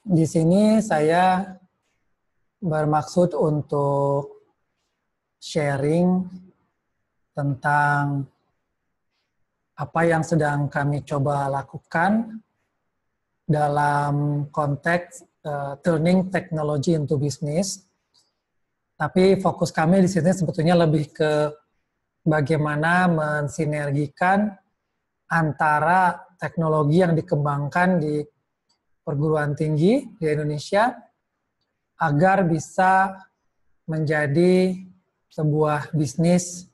Di sini saya bermaksud untuk sharing tentang apa yang sedang kami coba lakukan dalam konteks uh, turning technology into business. Tapi fokus kami di sini sebetulnya lebih ke bagaimana mensinergikan antara teknologi yang dikembangkan di perguruan tinggi di Indonesia agar bisa menjadi sebuah bisnis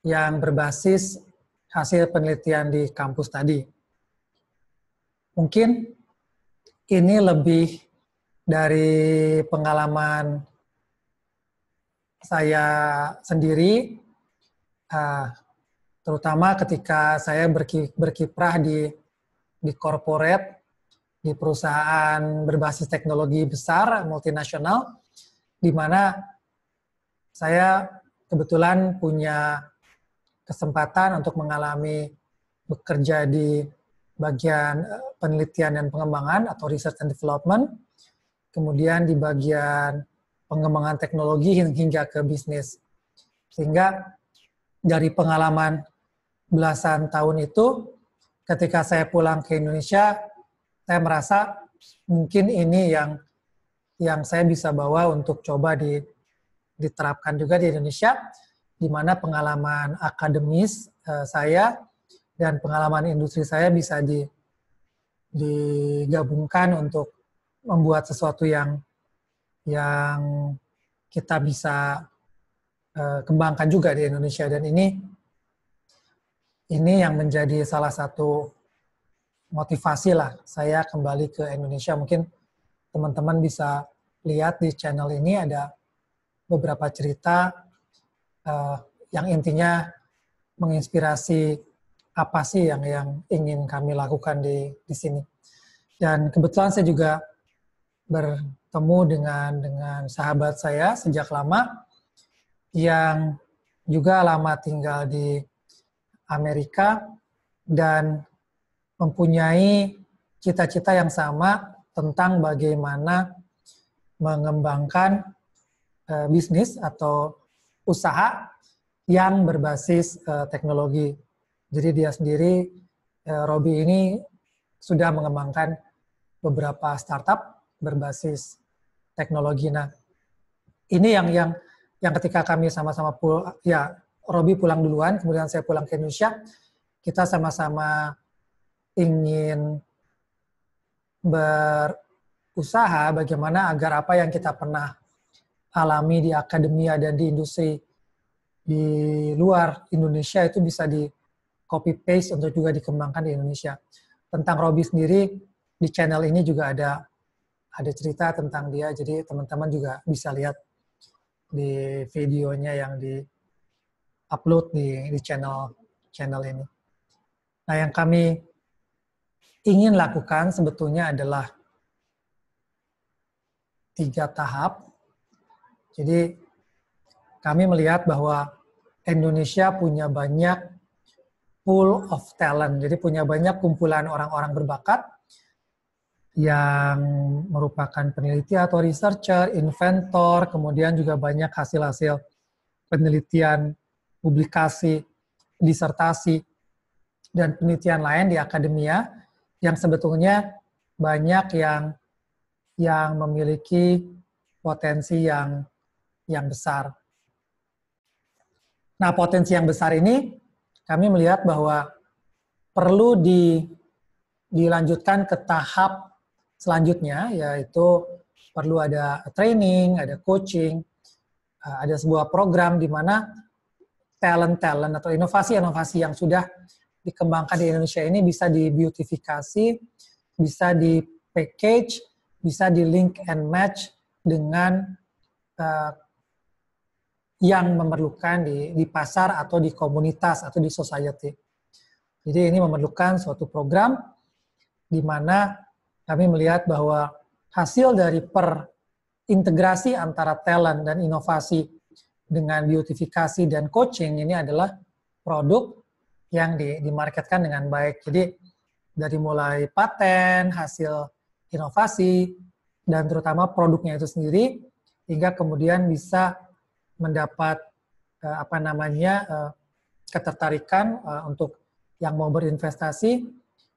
yang berbasis hasil penelitian di kampus tadi. Mungkin ini lebih dari pengalaman saya sendiri, ah, terutama ketika saya berkiprah di di corporate di perusahaan berbasis teknologi besar multinasional di mana saya kebetulan punya kesempatan untuk mengalami bekerja di bagian eh, penelitian dan pengembangan atau research and development, kemudian di bagian pengembangan teknologi hingga ke bisnis. Sehingga dari pengalaman belasan tahun itu, ketika saya pulang ke Indonesia, saya merasa mungkin ini yang yang saya bisa bawa untuk coba di, diterapkan juga di Indonesia, di mana pengalaman akademis eh, saya dan pengalaman industri saya bisa di, digabungkan untuk membuat sesuatu yang yang kita bisa eh, kembangkan juga di Indonesia dan ini ini yang menjadi salah satu motivasi lah saya kembali ke Indonesia. Mungkin teman-teman bisa lihat di channel ini ada beberapa cerita uh, yang intinya menginspirasi apa sih yang yang ingin kami lakukan di di sini. Dan kebetulan saya juga bertemu dengan dengan sahabat saya sejak lama yang juga lama tinggal di Amerika dan mempunyai cita-cita yang sama tentang bagaimana mengembangkan uh, bisnis atau usaha yang berbasis uh, teknologi. Jadi dia sendiri, uh, Robi ini sudah mengembangkan beberapa startup berbasis teknologi. Nah, ini yang yang yang ketika kami sama-sama pul ya Robi pulang duluan, kemudian saya pulang ke Indonesia, kita sama-sama ingin berusaha bagaimana agar apa yang kita pernah alami di akademia dan di industri di luar Indonesia itu bisa di copy paste untuk juga dikembangkan di Indonesia. Tentang Robi sendiri di channel ini juga ada ada cerita tentang dia jadi teman-teman juga bisa lihat di videonya yang di upload di, di channel channel ini. Nah, yang kami ingin lakukan sebetulnya adalah tiga tahap. Jadi kami melihat bahwa Indonesia punya banyak pool of talent, jadi punya banyak kumpulan orang-orang berbakat yang merupakan peneliti atau researcher, inventor, kemudian juga banyak hasil-hasil penelitian, publikasi, disertasi, dan penelitian lain di akademia yang sebetulnya banyak yang yang memiliki potensi yang yang besar. Nah, potensi yang besar ini kami melihat bahwa perlu di, dilanjutkan ke tahap selanjutnya, yaitu perlu ada training, ada coaching, eh, ada sebuah program di mana talent-talent atau inovasi-inovasi yang sudah dikembangkan di Indonesia ini bisa dibeautifikasi, bisa di package, bisa di link and match dengan uh, yang memerlukan di, di pasar atau di komunitas atau di society. Jadi ini memerlukan suatu program di mana kami melihat bahwa hasil dari per integrasi antara talent dan inovasi dengan beautifikasi dan coaching ini adalah produk yang di, dimarketkan dengan baik. Jadi dari mulai paten, hasil inovasi, dan terutama produknya itu sendiri, hingga kemudian bisa mendapat uh, apa namanya uh, ketertarikan uh, untuk yang mau berinvestasi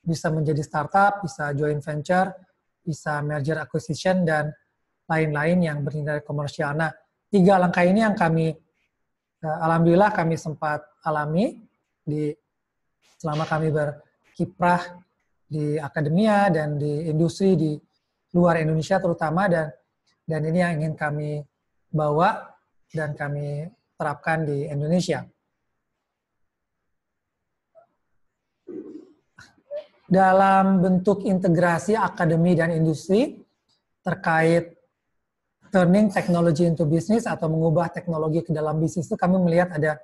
bisa menjadi startup, bisa joint venture, bisa merger acquisition dan lain-lain yang bernilai komersial. Nah, tiga langkah ini yang kami alhamdulillah kami sempat alami di selama kami berkiprah di akademia dan di industri di luar Indonesia terutama dan dan ini yang ingin kami bawa dan kami terapkan di Indonesia. Dalam bentuk integrasi akademi dan industri terkait turning technology into business atau mengubah teknologi ke dalam bisnis itu kami melihat ada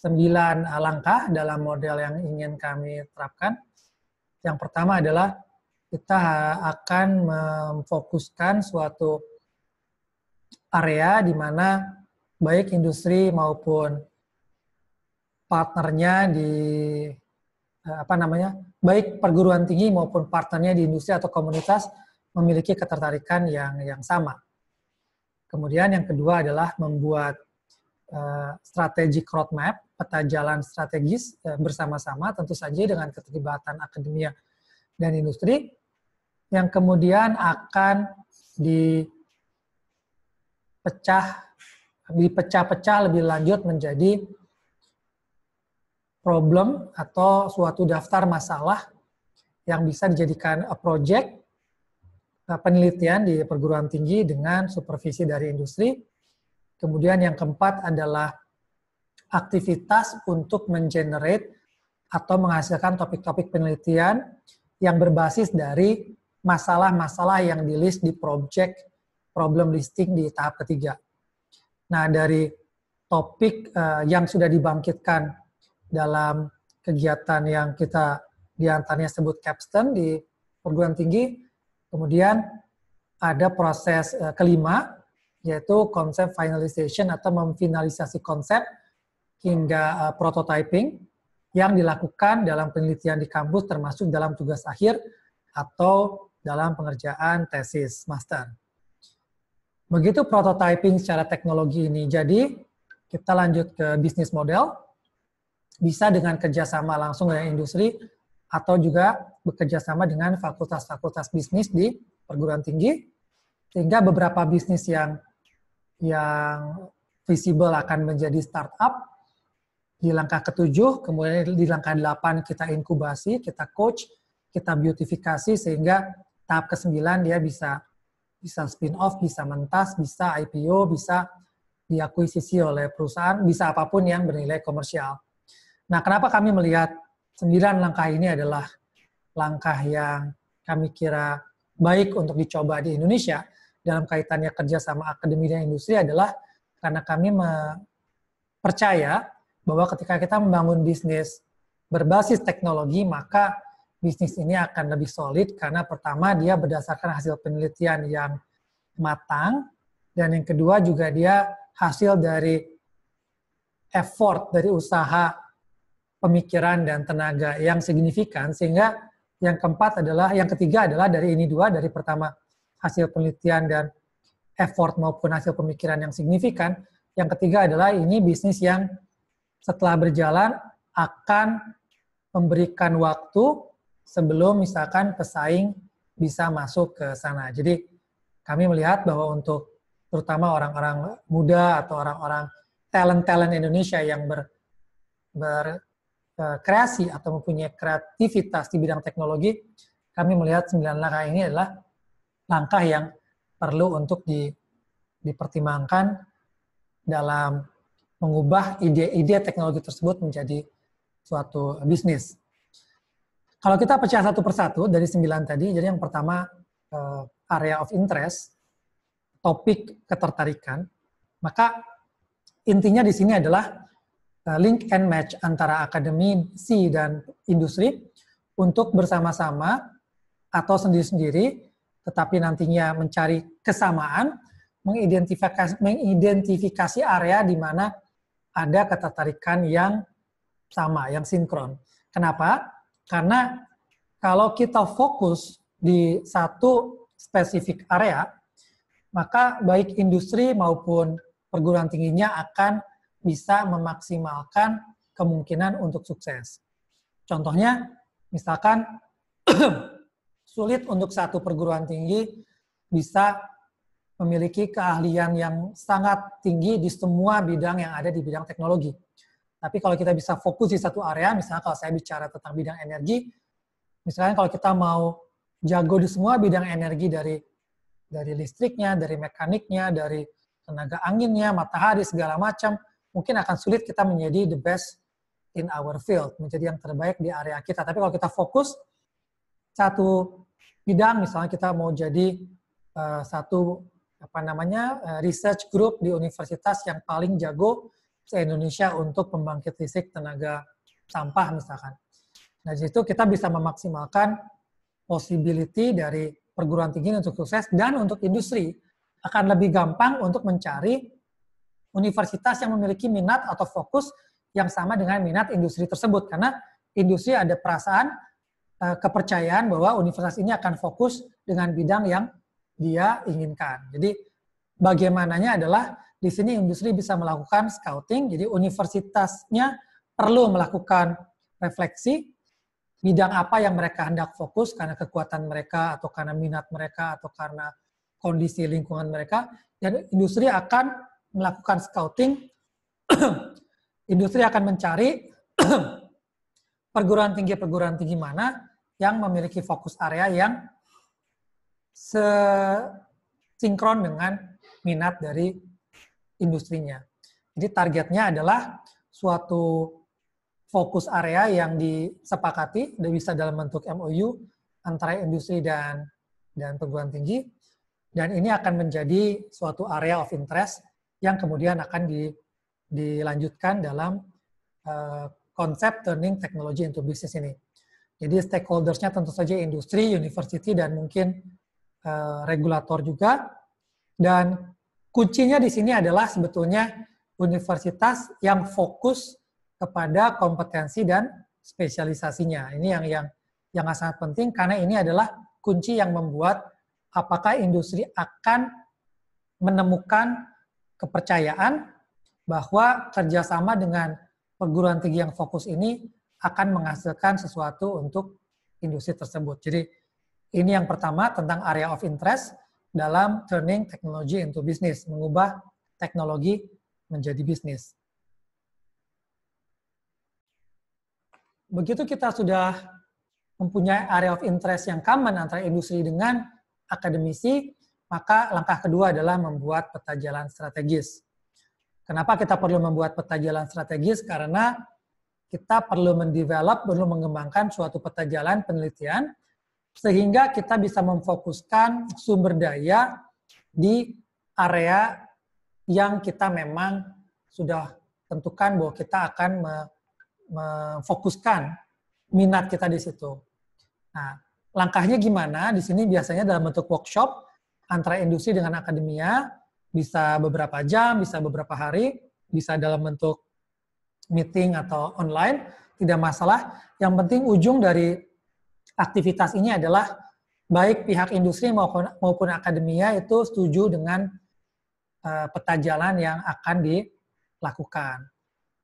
sembilan langkah dalam model yang ingin kami terapkan. Yang pertama adalah kita akan memfokuskan suatu area di mana baik industri maupun partnernya di eh, apa namanya baik perguruan tinggi maupun partnernya di industri atau komunitas memiliki ketertarikan yang yang sama. Kemudian yang kedua adalah membuat uh, strategic roadmap peta jalan strategis eh, bersama-sama tentu saja dengan keterlibatan akademia dan industri yang kemudian akan dipecah dipecah-pecah lebih lanjut menjadi problem atau suatu daftar masalah yang bisa dijadikan project eh, penelitian di perguruan tinggi dengan supervisi dari industri. Kemudian yang keempat adalah aktivitas untuk mengenerate atau menghasilkan topik-topik penelitian yang berbasis dari masalah-masalah yang di list di project problem listing di tahap ketiga. Nah, dari topik uh, yang sudah dibangkitkan dalam kegiatan yang kita diantaranya sebut capstone di perguruan tinggi, kemudian ada proses uh, kelima, yaitu konsep finalization atau memfinalisasi konsep, hingga eh, prototyping yang dilakukan dalam penelitian di kampus termasuk dalam tugas akhir atau dalam pengerjaan tesis master. Begitu prototyping secara teknologi ini. Jadi kita lanjut ke bisnis model. Bisa dengan kerjasama langsung dengan industri atau juga bekerjasama dengan fakultas-fakultas bisnis di perguruan tinggi. Sehingga beberapa bisnis yang yang visible akan menjadi startup di langkah ketujuh, kemudian di langkah delapan kita inkubasi, kita coach, kita beautifikasi sehingga tahap kesembilan dia bisa bisa spin off, bisa mentas, bisa IPO, bisa diakuisisi oleh perusahaan, bisa apapun yang bernilai komersial. Nah, kenapa kami melihat sembilan langkah ini adalah langkah yang kami kira baik untuk dicoba di Indonesia dalam kaitannya kerja sama akademi dan industri adalah karena kami percaya bahwa ketika kita membangun bisnis berbasis teknologi, maka bisnis ini akan lebih solid karena pertama dia berdasarkan hasil penelitian yang matang dan yang kedua juga dia hasil dari effort dari usaha pemikiran dan tenaga yang signifikan sehingga yang keempat adalah yang ketiga adalah dari ini dua dari pertama hasil penelitian dan effort maupun hasil pemikiran yang signifikan yang ketiga adalah ini bisnis yang setelah berjalan akan memberikan waktu sebelum misalkan pesaing bisa masuk ke sana. Jadi kami melihat bahwa untuk terutama orang-orang muda atau orang-orang talent-talent Indonesia yang ber, berkreasi kreasi atau mempunyai kreativitas di bidang teknologi, kami melihat sembilan langkah ini adalah langkah yang perlu untuk di, dipertimbangkan dalam mengubah ide-ide teknologi tersebut menjadi suatu bisnis. Kalau kita pecah satu persatu dari sembilan tadi, jadi yang pertama eh, area of interest, topik ketertarikan, maka intinya di sini adalah eh, link and match antara akademi akademisi dan industri untuk bersama-sama atau sendiri-sendiri, tetapi nantinya mencari kesamaan, mengidentifikasi, mengidentifikasi area di mana ada ketertarikan yang sama, yang sinkron. Kenapa? Karena kalau kita fokus di satu spesifik area, maka baik industri maupun perguruan tingginya akan bisa memaksimalkan kemungkinan untuk sukses. Contohnya, misalkan sulit untuk satu perguruan tinggi bisa memiliki keahlian yang sangat tinggi di semua bidang yang ada di bidang teknologi. Tapi kalau kita bisa fokus di satu area, misalnya kalau saya bicara tentang bidang energi, misalnya kalau kita mau jago di semua bidang energi dari dari listriknya, dari mekaniknya, dari tenaga anginnya, matahari segala macam, mungkin akan sulit kita menjadi the best in our field, menjadi yang terbaik di area kita. Tapi kalau kita fokus satu bidang, misalnya kita mau jadi uh, satu apa namanya eh, research group di universitas yang paling jago se-Indonesia untuk pembangkit listrik tenaga sampah misalkan. Nah, di situ kita bisa memaksimalkan possibility dari perguruan tinggi untuk sukses dan untuk industri akan lebih gampang untuk mencari universitas yang memiliki minat atau fokus yang sama dengan minat industri tersebut karena industri ada perasaan eh, kepercayaan bahwa universitas ini akan fokus dengan bidang yang dia inginkan. Jadi bagaimananya adalah di sini industri bisa melakukan scouting, jadi universitasnya perlu melakukan refleksi bidang apa yang mereka hendak fokus karena kekuatan mereka atau karena minat mereka atau karena kondisi lingkungan mereka dan industri akan melakukan scouting industri akan mencari perguruan tinggi perguruan tinggi mana yang memiliki fokus area yang sesinkron dengan minat dari industrinya. Jadi targetnya adalah suatu fokus area yang disepakati dan bisa dalam bentuk MOU antara industri dan dan perguruan tinggi dan ini akan menjadi suatu area of interest yang kemudian akan di, dilanjutkan dalam uh, konsep turning technology into business ini. Jadi stakeholders-nya tentu saja industri, university, dan mungkin Eh, regulator juga. Dan kuncinya di sini adalah sebetulnya universitas yang fokus kepada kompetensi dan spesialisasinya. Ini yang yang yang sangat penting karena ini adalah kunci yang membuat apakah industri akan menemukan kepercayaan bahwa kerjasama dengan perguruan tinggi yang fokus ini akan menghasilkan sesuatu untuk industri tersebut. Jadi ini yang pertama tentang area of interest dalam turning technology into business, mengubah teknologi menjadi bisnis. Begitu kita sudah mempunyai area of interest yang common antara industri dengan akademisi, maka langkah kedua adalah membuat peta jalan strategis. Kenapa kita perlu membuat peta jalan strategis? Karena kita perlu mendevelop, perlu mengembangkan suatu peta jalan penelitian sehingga kita bisa memfokuskan sumber daya di area yang kita memang sudah tentukan bahwa kita akan memfokuskan minat kita di situ. Nah, langkahnya gimana? Di sini biasanya dalam bentuk workshop antara industri dengan akademia, bisa beberapa jam, bisa beberapa hari, bisa dalam bentuk meeting atau online, tidak masalah. Yang penting ujung dari aktivitas ini adalah baik pihak industri maupun maupun akademia itu setuju dengan uh, peta jalan yang akan dilakukan.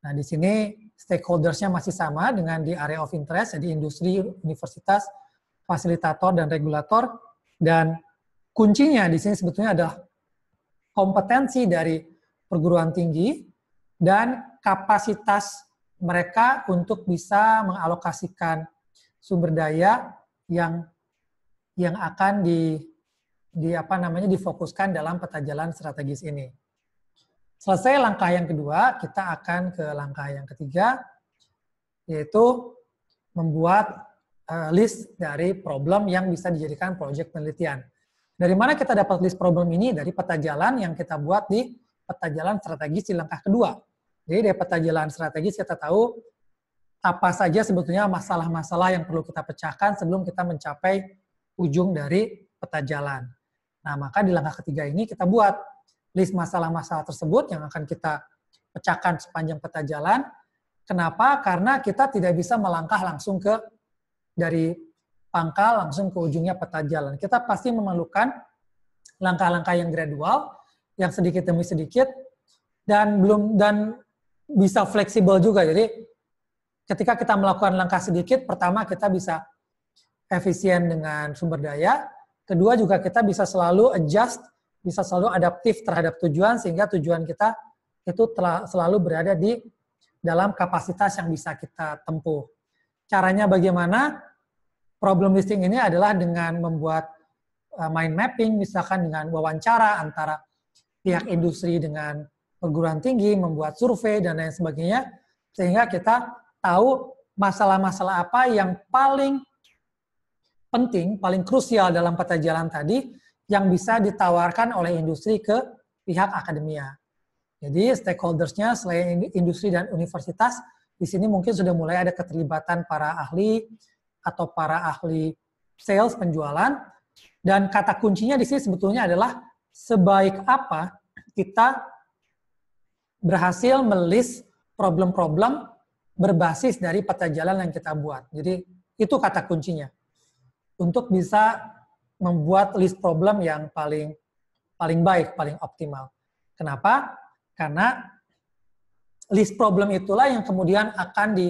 Nah, di sini stakeholders-nya masih sama dengan di area of interest, jadi industri, universitas, fasilitator, dan regulator. Dan kuncinya di sini sebetulnya adalah kompetensi dari perguruan tinggi dan kapasitas mereka untuk bisa mengalokasikan sumber daya yang yang akan di di apa namanya difokuskan dalam peta jalan strategis ini. Selesai langkah yang kedua, kita akan ke langkah yang ketiga yaitu membuat eh, list dari problem yang bisa dijadikan proyek penelitian. Dari mana kita dapat list problem ini? Dari peta jalan yang kita buat di peta jalan strategis di langkah kedua. Jadi dari peta jalan strategis kita tahu apa saja sebetulnya masalah-masalah yang perlu kita pecahkan sebelum kita mencapai ujung dari peta jalan. Nah, maka di langkah ketiga ini kita buat list masalah-masalah tersebut yang akan kita pecahkan sepanjang peta jalan. Kenapa? Karena kita tidak bisa melangkah langsung ke dari pangkal langsung ke ujungnya peta jalan. Kita pasti memerlukan langkah-langkah yang gradual, yang sedikit demi sedikit, dan belum dan bisa fleksibel juga. Jadi ketika kita melakukan langkah sedikit, pertama kita bisa efisien dengan sumber daya, kedua juga kita bisa selalu adjust, bisa selalu adaptif terhadap tujuan sehingga tujuan kita itu telah selalu berada di dalam kapasitas yang bisa kita tempuh. Caranya bagaimana? Problem listing ini adalah dengan membuat eh, mind mapping, misalkan dengan wawancara antara pihak industri dengan perguruan tinggi, membuat survei, dan lain sebagainya, sehingga kita tahu masalah-masalah apa yang paling penting, paling krusial dalam peta jalan tadi yang bisa ditawarkan oleh industri ke pihak akademia. Jadi stakeholders-nya selain industri dan universitas, di sini mungkin sudah mulai ada keterlibatan para ahli atau para ahli sales penjualan. Dan kata kuncinya di sini sebetulnya adalah sebaik apa kita berhasil melis problem-problem berbasis dari peta jalan yang kita buat. Jadi itu kata kuncinya. Untuk bisa membuat list problem yang paling paling baik, paling optimal. Kenapa? Karena list problem itulah yang kemudian akan di,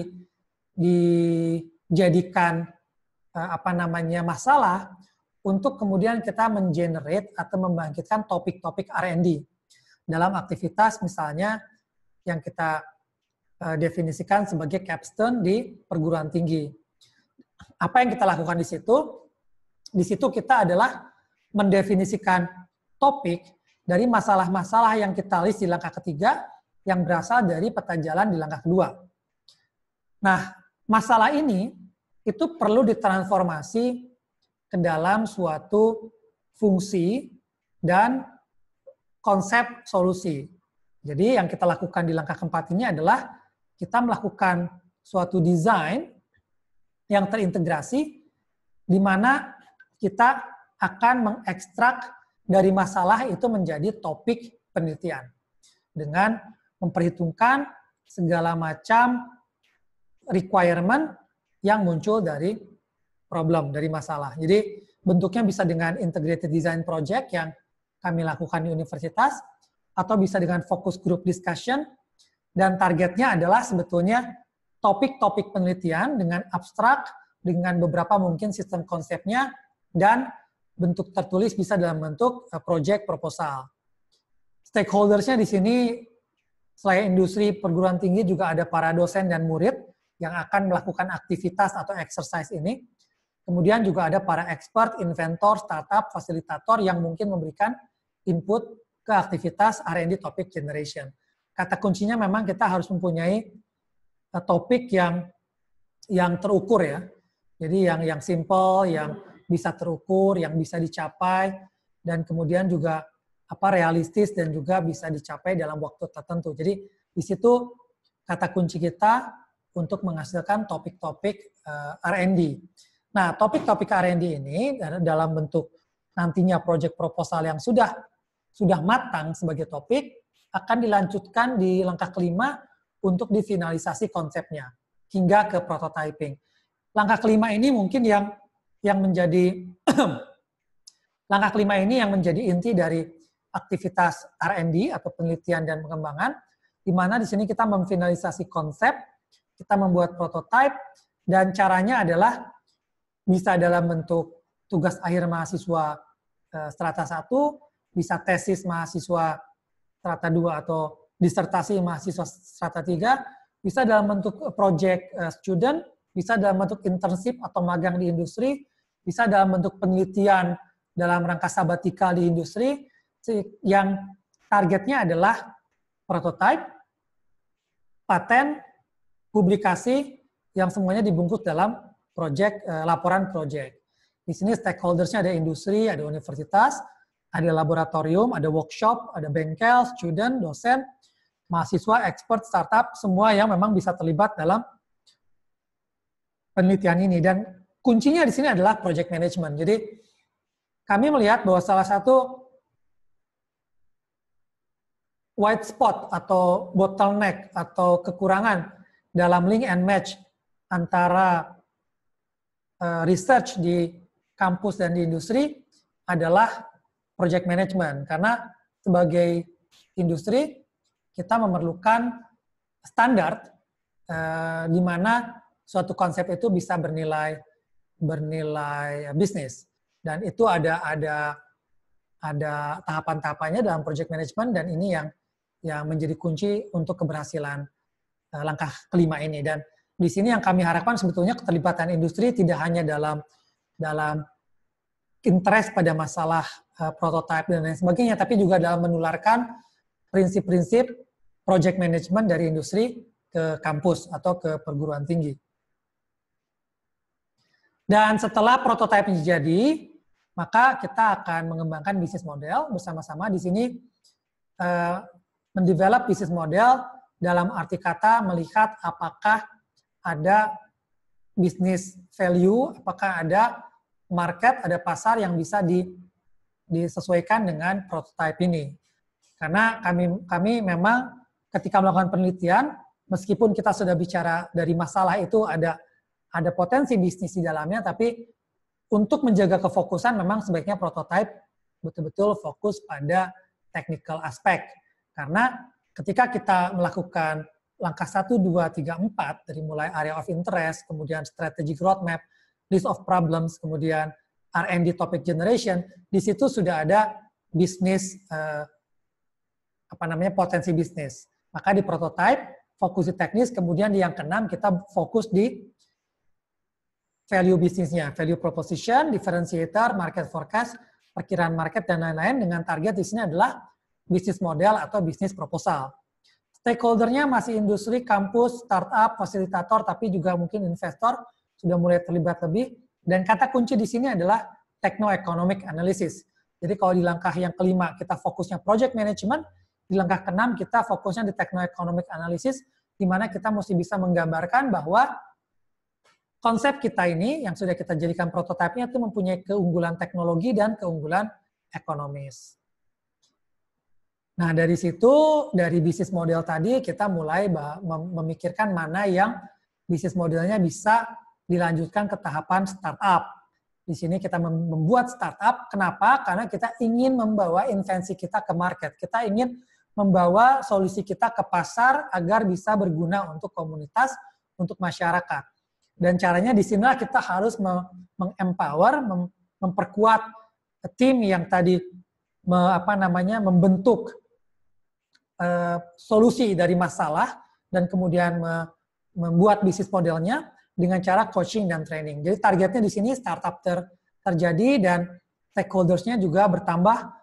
dijadikan eh, apa namanya masalah untuk kemudian kita mengenerate atau membangkitkan topik-topik R&D dalam aktivitas misalnya yang kita Eh, definisikan sebagai capstone di perguruan tinggi. Apa yang kita lakukan di situ? Di situ kita adalah mendefinisikan topik dari masalah-masalah yang kita list di langkah ketiga yang berasal dari peta jalan di langkah kedua. Nah, masalah ini itu perlu ditransformasi ke dalam suatu fungsi dan konsep solusi. Jadi yang kita lakukan di langkah keempat ini adalah kita melakukan suatu desain yang terintegrasi di mana kita akan mengekstrak dari masalah itu menjadi topik penelitian dengan memperhitungkan segala macam requirement yang muncul dari problem, dari masalah. Jadi bentuknya bisa dengan integrated design project yang kami lakukan di universitas atau bisa dengan fokus group discussion dan targetnya adalah sebetulnya topik-topik penelitian dengan abstrak, dengan beberapa mungkin sistem konsepnya, dan bentuk tertulis bisa dalam bentuk eh, project proposal. Stakeholdersnya di sini selain industri perguruan tinggi juga ada para dosen dan murid yang akan melakukan aktivitas atau exercise ini. Kemudian juga ada para expert, inventor, startup, fasilitator yang mungkin memberikan input ke aktivitas R&D topic generation kata kuncinya memang kita harus mempunyai eh, topik yang yang terukur ya. Jadi yang yang simple, yang bisa terukur, yang bisa dicapai dan kemudian juga apa realistis dan juga bisa dicapai dalam waktu tertentu. Jadi di situ kata kunci kita untuk menghasilkan topik-topik eh, R&D. Nah, topik-topik R&D ini dalam bentuk nantinya project proposal yang sudah sudah matang sebagai topik akan dilanjutkan di langkah kelima untuk difinalisasi konsepnya hingga ke prototyping. Langkah kelima ini mungkin yang yang menjadi langkah kelima ini yang menjadi inti dari aktivitas R&D atau penelitian dan pengembangan di mana di sini kita memfinalisasi konsep, kita membuat prototipe dan caranya adalah bisa dalam bentuk tugas akhir mahasiswa eh, strata 1, bisa tesis mahasiswa strata 2 atau disertasi mahasiswa strata 3, bisa dalam bentuk eh, project eh, student, bisa dalam bentuk internship atau magang di industri, bisa dalam bentuk penelitian dalam rangka sabatikal di industri, yang targetnya adalah prototype paten, publikasi, yang semuanya dibungkus dalam project, eh, laporan project. Di sini stakeholders-nya ada industri, ada universitas, ada laboratorium, ada workshop, ada bengkel, student, dosen, mahasiswa, expert, startup, semua yang memang bisa terlibat dalam penelitian ini. Dan kuncinya di sini adalah project management. Jadi kami melihat bahwa salah satu white spot atau bottleneck atau kekurangan dalam link and match antara eh, research di kampus dan di industri adalah project management karena sebagai industri kita memerlukan standar uh, di mana suatu konsep itu bisa bernilai bernilai bisnis dan itu ada ada ada tahapan-tahapannya dalam project management dan ini yang yang menjadi kunci untuk keberhasilan uh, langkah kelima ini dan di sini yang kami harapkan sebetulnya keterlibatan industri tidak hanya dalam dalam interest pada masalah uh, prototipe dan lain sebagainya, tapi juga dalam menularkan prinsip-prinsip project management dari industri ke kampus atau ke perguruan tinggi. Dan setelah prototipe jadi, maka kita akan mengembangkan bisnis model bersama-sama di sini uh, mendevelop bisnis model dalam arti kata melihat apakah ada bisnis value, apakah ada market, ada pasar yang bisa di, disesuaikan dengan prototipe ini. Karena kami kami memang ketika melakukan penelitian, meskipun kita sudah bicara dari masalah itu ada ada potensi bisnis di dalamnya, tapi untuk menjaga kefokusan memang sebaiknya prototipe betul-betul fokus pada technical aspek. Karena ketika kita melakukan langkah 1, 2, 3, 4, dari mulai area of interest, kemudian strategic roadmap, list of problems, kemudian R&D topic generation, di situ sudah ada bisnis uh, apa namanya potensi bisnis. Maka di prototype fokus di teknis, kemudian di yang keenam kita fokus di value bisnisnya, value proposition, differentiator, market forecast, perkiraan market dan lain-lain dengan target di sini adalah bisnis model atau bisnis proposal. Stakeholdernya masih industri, kampus, startup, fasilitator, tapi juga mungkin investor sudah mulai terlibat lebih. Dan kata kunci di sini adalah techno-economic analysis. Jadi kalau di langkah yang kelima kita fokusnya project management, di langkah keenam kita fokusnya di techno-economic analysis, di mana kita mesti bisa menggambarkan bahwa konsep kita ini yang sudah kita jadikan prototipenya itu mempunyai keunggulan teknologi dan keunggulan ekonomis. Nah, dari situ, dari bisnis model tadi, kita mulai memikirkan mana yang bisnis modelnya bisa dilanjutkan ke tahapan startup. Di sini kita membuat startup, kenapa? Karena kita ingin membawa invensi kita ke market. Kita ingin membawa solusi kita ke pasar agar bisa berguna untuk komunitas, untuk masyarakat. Dan caranya di sinilah kita harus mengempower, mem memperkuat tim yang tadi me, apa namanya membentuk uh, solusi dari masalah dan kemudian me, membuat bisnis modelnya dengan cara coaching dan training. Jadi targetnya di sini startup ter terjadi dan stakeholdersnya juga bertambah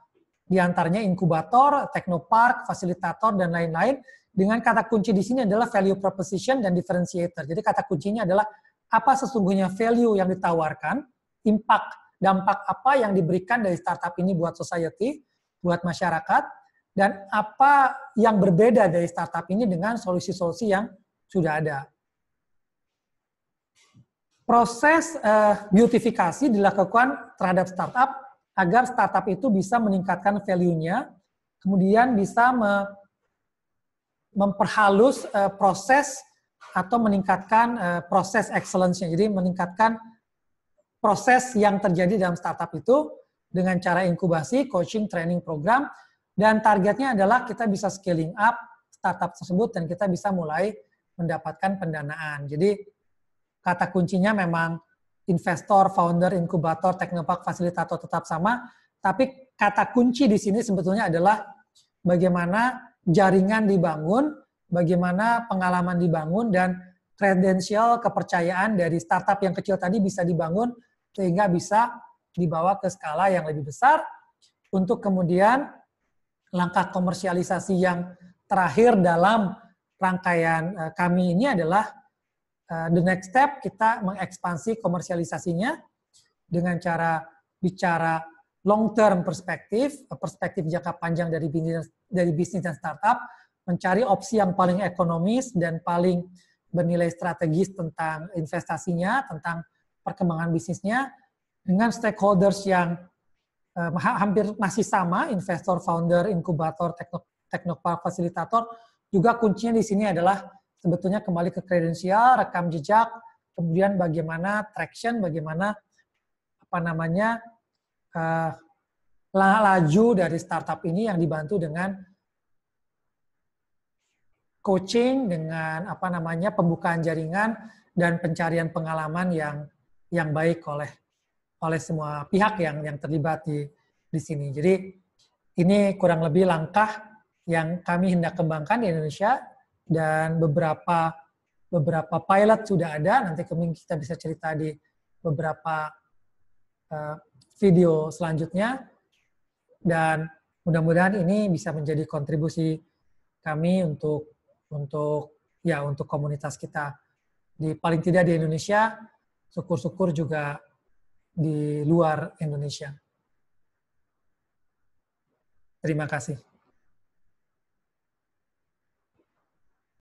di antaranya inkubator, teknopark, fasilitator, dan lain-lain. Dengan kata kunci di sini adalah value proposition dan differentiator. Jadi kata kuncinya adalah apa sesungguhnya value yang ditawarkan, impact, dampak apa yang diberikan dari startup ini buat society, buat masyarakat, dan apa yang berbeda dari startup ini dengan solusi-solusi yang sudah ada proses uh, beautifikasi dilakukan terhadap startup agar startup itu bisa meningkatkan value-nya, kemudian bisa me memperhalus uh, proses atau meningkatkan uh, proses excellence-nya. Jadi meningkatkan proses yang terjadi dalam startup itu dengan cara inkubasi, coaching, training program dan targetnya adalah kita bisa scaling up startup tersebut dan kita bisa mulai mendapatkan pendanaan. Jadi kata kuncinya memang investor, founder, inkubator, teknopark, fasilitator tetap sama, tapi kata kunci di sini sebetulnya adalah bagaimana jaringan dibangun, bagaimana pengalaman dibangun, dan kredensial kepercayaan dari startup yang kecil tadi bisa dibangun sehingga bisa dibawa ke skala yang lebih besar untuk kemudian langkah komersialisasi yang terakhir dalam rangkaian eh, kami ini adalah Eh, the next step kita mengekspansi komersialisasinya dengan cara bicara long term perspektif, eh, perspektif jangka panjang dari bisnis, dari bisnis dan startup, mencari opsi yang paling ekonomis dan paling bernilai strategis tentang investasinya, tentang perkembangan bisnisnya, dengan stakeholders yang eh, hampir masih sama, investor, founder, inkubator, teknopark, fasilitator, juga kuncinya di sini adalah sebetulnya kembali ke kredensial, rekam jejak, kemudian bagaimana traction, bagaimana apa namanya uh, laju dari startup ini yang dibantu dengan coaching dengan apa namanya pembukaan jaringan dan pencarian pengalaman yang yang baik oleh oleh semua pihak yang yang terlibat di di sini. Jadi ini kurang lebih langkah yang kami hendak kembangkan di Indonesia dan beberapa beberapa pilot sudah ada. Nanti kami kita bisa cerita di beberapa uh, video selanjutnya. Dan mudah-mudahan ini bisa menjadi kontribusi kami untuk untuk ya untuk komunitas kita di paling tidak di Indonesia, syukur-syukur juga di luar Indonesia. Terima kasih.